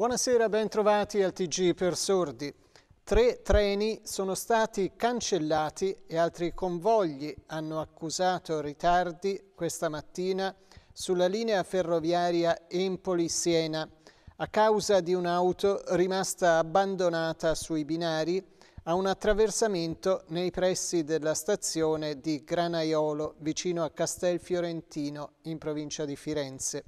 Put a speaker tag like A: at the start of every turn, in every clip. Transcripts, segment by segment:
A: Buonasera, bentrovati al TG per sordi. Tre treni sono stati cancellati e altri convogli hanno accusato ritardi questa mattina sulla linea ferroviaria Empoli-Siena a causa di un'auto rimasta abbandonata sui binari a un attraversamento nei pressi della stazione di Granaiolo, vicino a Castel Fiorentino, in provincia di Firenze.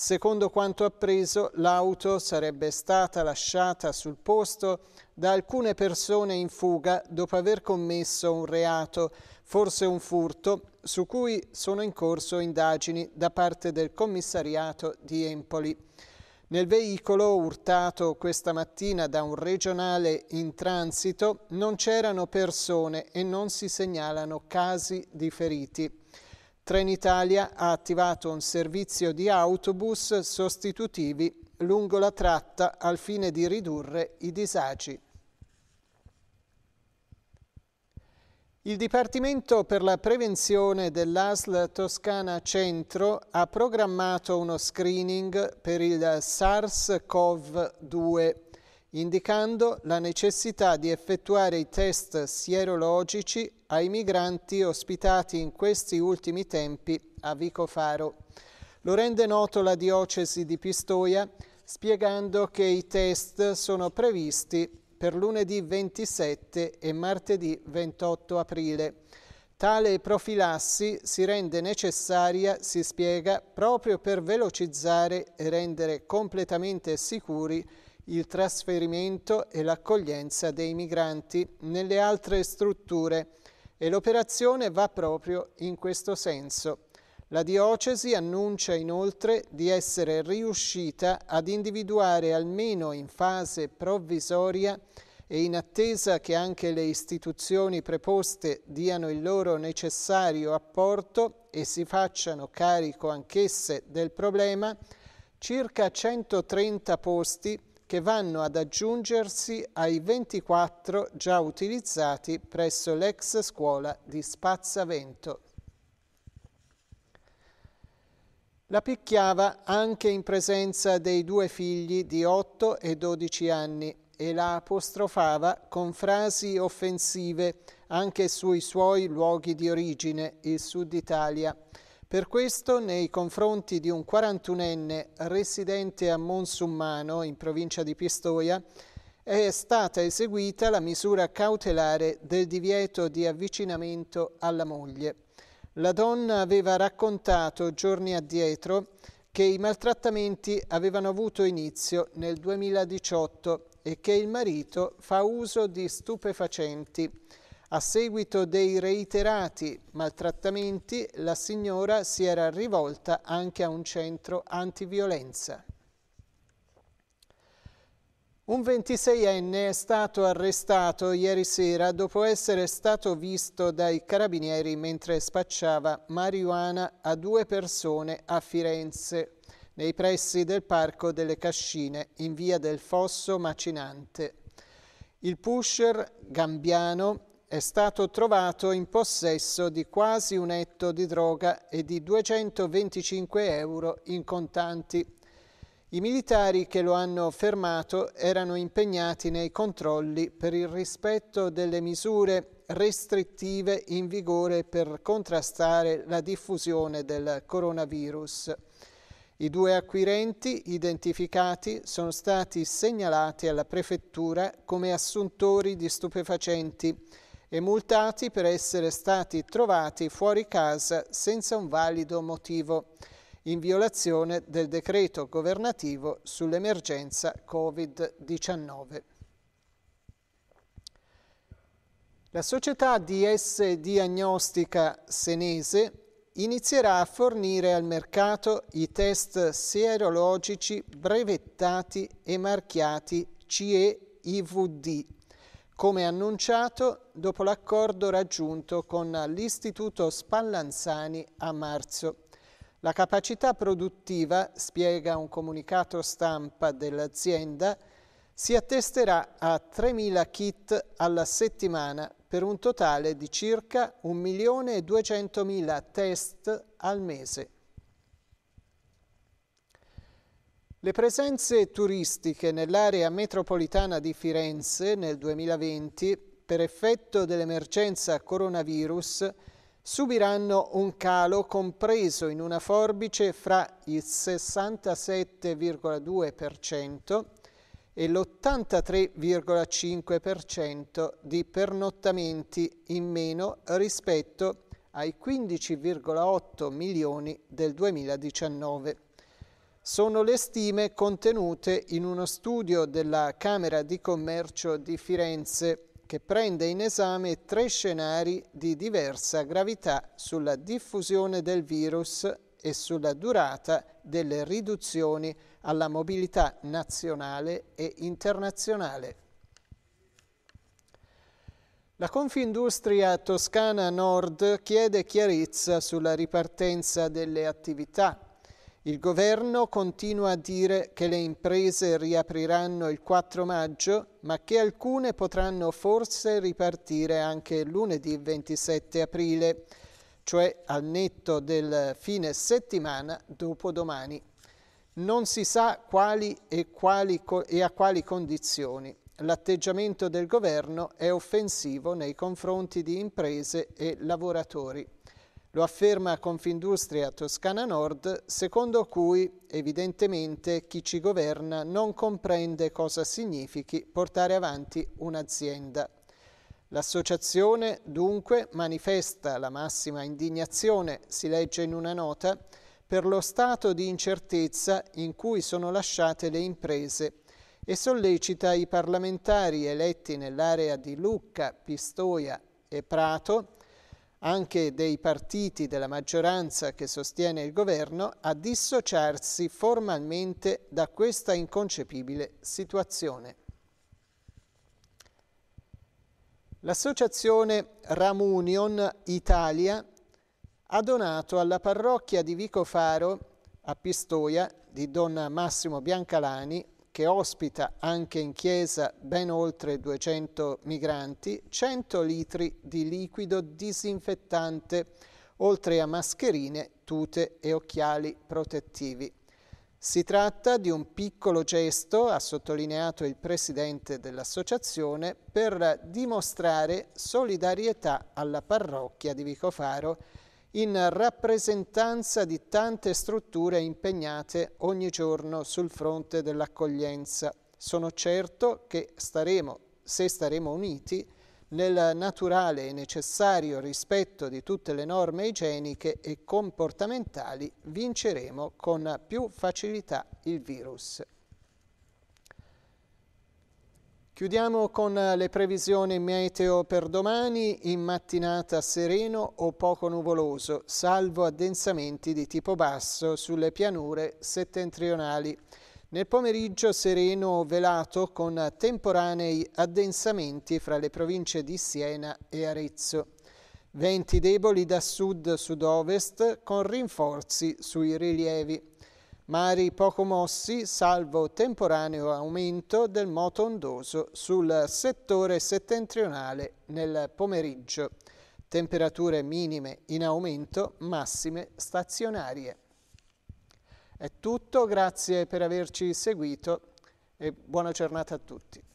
A: Secondo quanto appreso, l'auto sarebbe stata lasciata sul posto da alcune persone in fuga dopo aver commesso un reato, forse un furto, su cui sono in corso indagini da parte del commissariato di Empoli. Nel veicolo urtato questa mattina da un regionale in transito non c'erano persone e non si segnalano casi di feriti. Trenitalia ha attivato un servizio di autobus sostitutivi lungo la tratta al fine di ridurre i disagi. Il Dipartimento per la prevenzione dell'ASL Toscana Centro ha programmato uno screening per il SARS-CoV-2, indicando la necessità di effettuare i test sierologici ai migranti ospitati in questi ultimi tempi a Vicofaro. Lo rende noto la diocesi di Pistoia spiegando che i test sono previsti per lunedì 27 e martedì 28 aprile. Tale profilassi si rende necessaria, si spiega, proprio per velocizzare e rendere completamente sicuri il trasferimento e l'accoglienza dei migranti nelle altre strutture e l'operazione va proprio in questo senso. La diocesi annuncia inoltre di essere riuscita ad individuare almeno in fase provvisoria e in attesa che anche le istituzioni preposte diano il loro necessario apporto e si facciano carico anch'esse del problema, circa 130 posti che vanno ad aggiungersi ai 24 già utilizzati presso l'ex scuola di Spazzavento. La picchiava anche in presenza dei due figli di 8 e 12 anni e la apostrofava con frasi offensive anche sui suoi luoghi di origine, il Sud Italia. Per questo, nei confronti di un 41enne residente a Monsummano, in provincia di Pistoia, è stata eseguita la misura cautelare del divieto di avvicinamento alla moglie. La donna aveva raccontato giorni addietro che i maltrattamenti avevano avuto inizio nel 2018 e che il marito fa uso di stupefacenti. A seguito dei reiterati maltrattamenti, la signora si era rivolta anche a un centro antiviolenza. Un 26enne è stato arrestato ieri sera dopo essere stato visto dai carabinieri mentre spacciava marijuana a due persone a Firenze, nei pressi del Parco delle Cascine, in via del Fosso Macinante. Il pusher gambiano è stato trovato in possesso di quasi un etto di droga e di 225 euro in contanti. I militari che lo hanno fermato erano impegnati nei controlli per il rispetto delle misure restrittive in vigore per contrastare la diffusione del coronavirus. I due acquirenti identificati sono stati segnalati alla prefettura come assuntori di stupefacenti e multati per essere stati trovati fuori casa senza un valido motivo, in violazione del decreto governativo sull'emergenza Covid-19. La società DS Diagnostica Senese inizierà a fornire al mercato i test sierologici brevettati e marchiati CE-IVD come annunciato dopo l'accordo raggiunto con l'Istituto Spallanzani a marzo. La capacità produttiva, spiega un comunicato stampa dell'azienda, si attesterà a 3.000 kit alla settimana per un totale di circa 1.200.000 test al mese. Le presenze turistiche nell'area metropolitana di Firenze nel 2020, per effetto dell'emergenza coronavirus, subiranno un calo compreso in una forbice fra il 67,2% e l'83,5% di pernottamenti in meno rispetto ai 15,8 milioni del 2019 sono le stime contenute in uno studio della Camera di Commercio di Firenze che prende in esame tre scenari di diversa gravità sulla diffusione del virus e sulla durata delle riduzioni alla mobilità nazionale e internazionale. La Confindustria Toscana Nord chiede chiarezza sulla ripartenza delle attività il governo continua a dire che le imprese riapriranno il 4 maggio, ma che alcune potranno forse ripartire anche lunedì 27 aprile, cioè al netto del fine settimana dopo domani. Non si sa quali e, quali e a quali condizioni. L'atteggiamento del governo è offensivo nei confronti di imprese e lavoratori. Lo afferma Confindustria Toscana Nord, secondo cui evidentemente chi ci governa non comprende cosa significhi portare avanti un'azienda. L'associazione dunque manifesta la massima indignazione, si legge in una nota, per lo stato di incertezza in cui sono lasciate le imprese e sollecita i parlamentari eletti nell'area di Lucca, Pistoia e Prato anche dei partiti della maggioranza che sostiene il governo a dissociarsi formalmente da questa inconcepibile situazione. L'associazione Ramunion Italia ha donato alla parrocchia di Vico Faro a Pistoia di Don Massimo Biancalani che ospita anche in chiesa ben oltre 200 migranti, 100 litri di liquido disinfettante, oltre a mascherine, tute e occhiali protettivi. Si tratta di un piccolo gesto, ha sottolineato il presidente dell'associazione, per dimostrare solidarietà alla parrocchia di Vicofaro in rappresentanza di tante strutture impegnate ogni giorno sul fronte dell'accoglienza. Sono certo che staremo, se staremo uniti, nel naturale e necessario rispetto di tutte le norme igieniche e comportamentali vinceremo con più facilità il virus. Chiudiamo con eh, le previsioni meteo per domani, in mattinata sereno o poco nuvoloso, salvo addensamenti di tipo basso sulle pianure settentrionali. Nel pomeriggio sereno o velato con temporanei addensamenti fra le province di Siena e Arezzo. Venti deboli da sud-sud-ovest con rinforzi sui rilievi mari poco mossi, salvo temporaneo aumento del moto ondoso sul settore settentrionale nel pomeriggio. Temperature minime in aumento, massime stazionarie. È tutto, grazie per averci seguito e buona giornata a tutti.